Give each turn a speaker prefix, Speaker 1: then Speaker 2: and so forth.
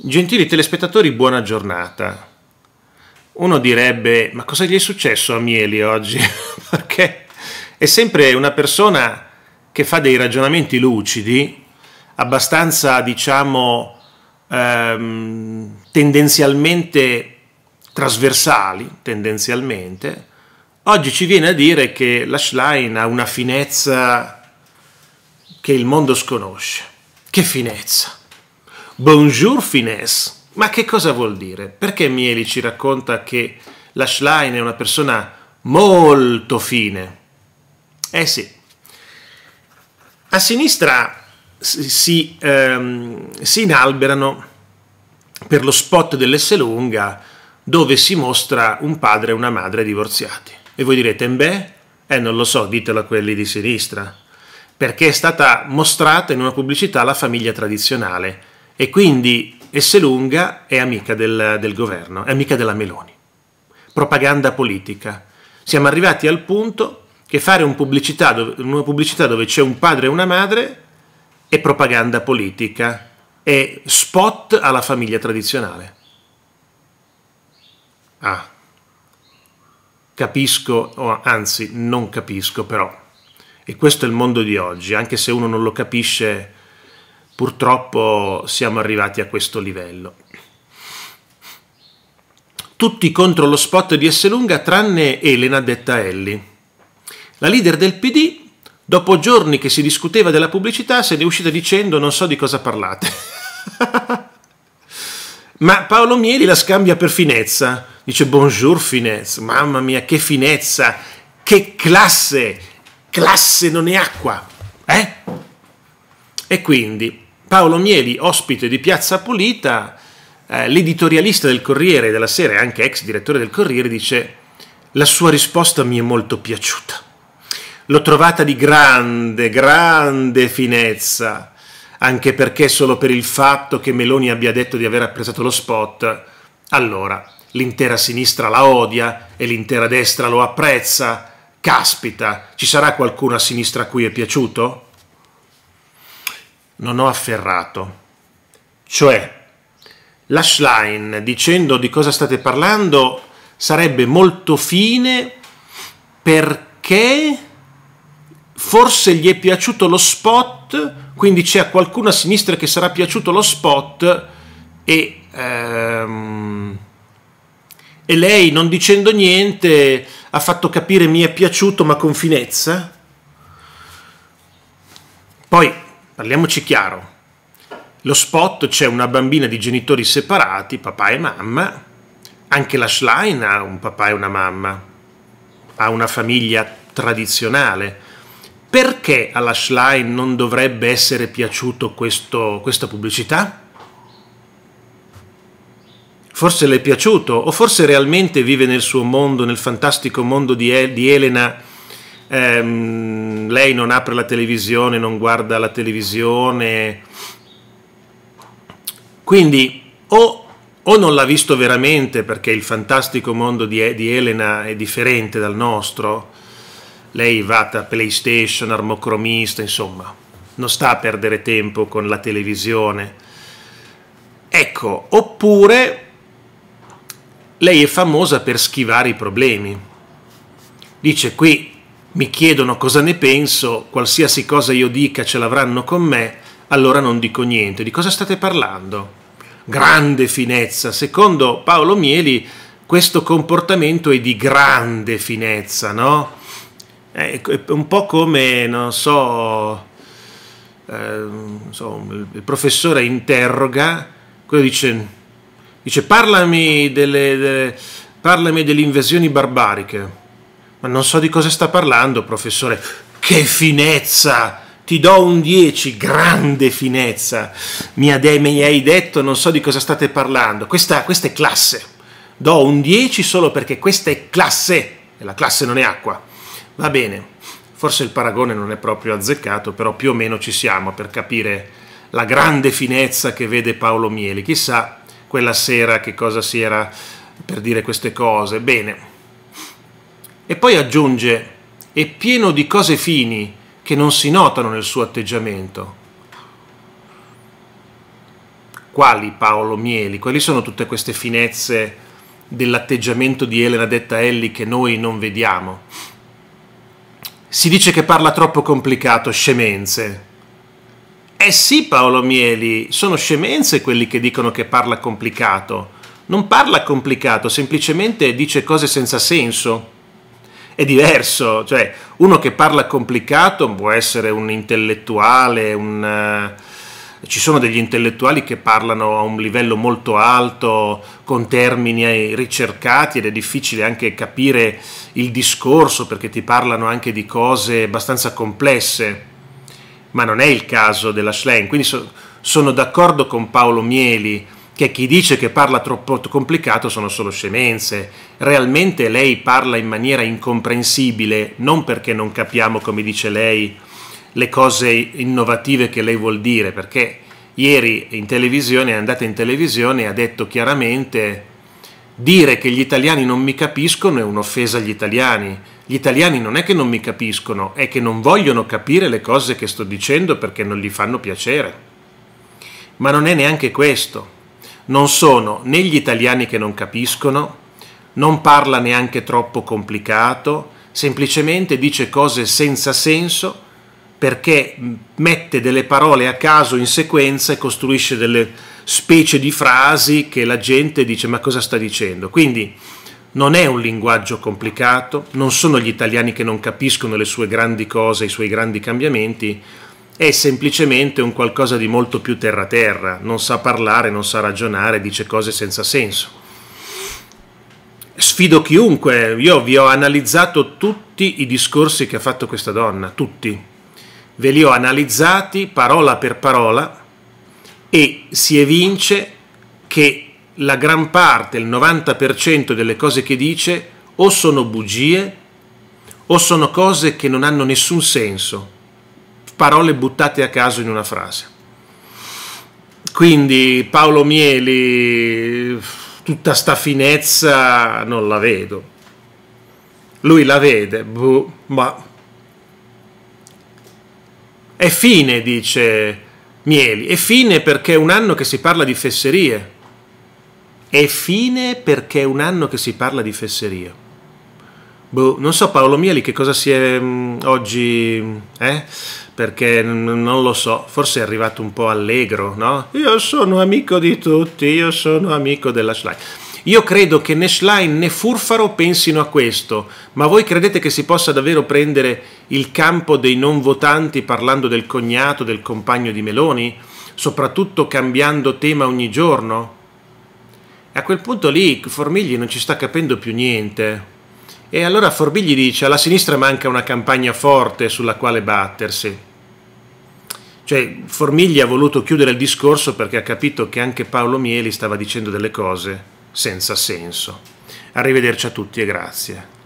Speaker 1: Gentili telespettatori, buona giornata. Uno direbbe, ma cosa gli è successo a Mieli oggi? Perché è sempre una persona che fa dei ragionamenti lucidi, abbastanza, diciamo, ehm, tendenzialmente trasversali, tendenzialmente. Oggi ci viene a dire che la Schlein ha una finezza che il mondo sconosce. Che finezza! Bonjour Finesse. Ma che cosa vuol dire? Perché Mieli ci racconta che la Schlein è una persona molto fine? Eh sì. A sinistra si, ehm, si inalberano per lo spot dell'S lunga dove si mostra un padre e una madre divorziati. E voi direte, beh, eh non lo so, ditelo a quelli di sinistra, perché è stata mostrata in una pubblicità la famiglia tradizionale e quindi Esselunga è amica del, del governo, è amica della Meloni. Propaganda politica. Siamo arrivati al punto che fare un pubblicità dove, una pubblicità dove c'è un padre e una madre è propaganda politica, è spot alla famiglia tradizionale. Ah, capisco, o anzi non capisco però, e questo è il mondo di oggi, anche se uno non lo capisce purtroppo siamo arrivati a questo livello. Tutti contro lo spot di Esselunga tranne Elena detta Ellie. La leader del PD, dopo giorni che si discuteva della pubblicità, se ne è uscita dicendo non so di cosa parlate. Ma Paolo Mieli la scambia per finezza. Dice buongiorno finezza, mamma mia che finezza, che classe, classe non è acqua. Eh? E quindi Paolo Mieli, ospite di Piazza Pulita, eh, l'editorialista del Corriere della Sera e anche ex direttore del Corriere, dice la sua risposta mi è molto piaciuta. L'ho trovata di grande, grande finezza, anche perché solo per il fatto che Meloni abbia detto di aver apprezzato lo spot, allora l'intera sinistra la odia e l'intera destra lo apprezza. Caspita, ci sarà qualcuno a sinistra a cui è piaciuto? non ho afferrato. Cioè, la dicendo di cosa state parlando, sarebbe molto fine perché forse gli è piaciuto lo spot, quindi c'è a qualcuno a sinistra che sarà piaciuto lo spot e, ehm, e lei non dicendo niente ha fatto capire mi è piaciuto ma con finezza. Poi parliamoci chiaro, lo spot c'è una bambina di genitori separati, papà e mamma, anche la Schlein ha un papà e una mamma, ha una famiglia tradizionale. Perché alla Schlein non dovrebbe essere piaciuto questo, questa pubblicità? Forse le è piaciuto o forse realmente vive nel suo mondo, nel fantastico mondo di, El- di Elena ehm, lei non apre la televisione, non guarda la televisione. Quindi o, o non l'ha visto veramente perché il fantastico mondo di, di Elena è differente dal nostro, lei va da PlayStation, armocromista, insomma, non sta a perdere tempo con la televisione. Ecco, oppure lei è famosa per schivare i problemi. Dice qui mi chiedono cosa ne penso, qualsiasi cosa io dica ce l'avranno con me, allora non dico niente. Di cosa state parlando? Grande finezza. Secondo Paolo Mieli questo comportamento è di grande finezza, no? È un po' come, ehm, non so, il professore interroga, quello dice, dice parlami, delle, de, parlami delle invasioni barbariche ma non so di cosa sta parlando, professore. Che finezza! Ti do un 10, grande finezza. Mi, hai detto, non so di cosa state parlando. Questa, questa è classe. Do un 10 solo perché questa è classe. E la classe non è acqua. Va bene. Forse il paragone non è proprio azzeccato, però più o meno ci siamo per capire la grande finezza che vede Paolo Mieli. Chissà quella sera che cosa si era per dire queste cose. Bene, e poi aggiunge, è pieno di cose fini che non si notano nel suo atteggiamento. Quali Paolo Mieli? Quali sono tutte queste finezze dell'atteggiamento di Elena Detta Elli che noi non vediamo? Si dice che parla troppo complicato, scemenze. Eh sì, Paolo Mieli, sono scemenze quelli che dicono che parla complicato. Non parla complicato, semplicemente dice cose senza senso è diverso, cioè uno che parla complicato può essere un intellettuale, un, uh, ci sono degli intellettuali che parlano a un livello molto alto, con termini ricercati ed è difficile anche capire il discorso perché ti parlano anche di cose abbastanza complesse, ma non è il caso della Schlein, quindi so, sono d'accordo con Paolo Mieli che chi dice che parla troppo complicato sono solo scemenze. Realmente lei parla in maniera incomprensibile, non perché non capiamo, come dice lei, le cose innovative che lei vuol dire, perché ieri in televisione è andata in televisione e ha detto chiaramente dire che gli italiani non mi capiscono è un'offesa agli italiani. Gli italiani non è che non mi capiscono, è che non vogliono capire le cose che sto dicendo perché non gli fanno piacere. Ma non è neanche questo non sono né gli italiani che non capiscono, non parla neanche troppo complicato, semplicemente dice cose senza senso perché mette delle parole a caso in sequenza e costruisce delle specie di frasi che la gente dice ma cosa sta dicendo? Quindi non è un linguaggio complicato, non sono gli italiani che non capiscono le sue grandi cose, i suoi grandi cambiamenti, è semplicemente un qualcosa di molto più terra-terra, non sa parlare, non sa ragionare, dice cose senza senso. Sfido chiunque, io vi ho analizzato tutti i discorsi che ha fatto questa donna, tutti. Ve li ho analizzati parola per parola e si evince che la gran parte, il 90% delle cose che dice o sono bugie o sono cose che non hanno nessun senso, parole buttate a caso in una frase. Quindi Paolo Mieli, tutta sta finezza non la vedo. Lui la vede, boh, ma... È fine, dice Mieli, è fine perché è un anno che si parla di fesserie. È fine perché è un anno che si parla di fesserie. Boh, non so Paolo Mieli che cosa si è mh, mm, oggi, eh? perché mh, non lo so, forse è arrivato un po' allegro, no? Io sono amico di tutti, io sono amico della Schlein. Io credo che né Schlein né Furfaro pensino a questo, ma voi credete che si possa davvero prendere il campo dei non votanti parlando del cognato, del compagno di Meloni, soprattutto cambiando tema ogni giorno? A quel punto lì Formigli non ci sta capendo più niente. E allora Forbigli dice, alla sinistra manca una campagna forte sulla quale battersi. Cioè, Formigli ha voluto chiudere il discorso perché ha capito che anche Paolo Mieli stava dicendo delle cose senza senso. Arrivederci a tutti e grazie.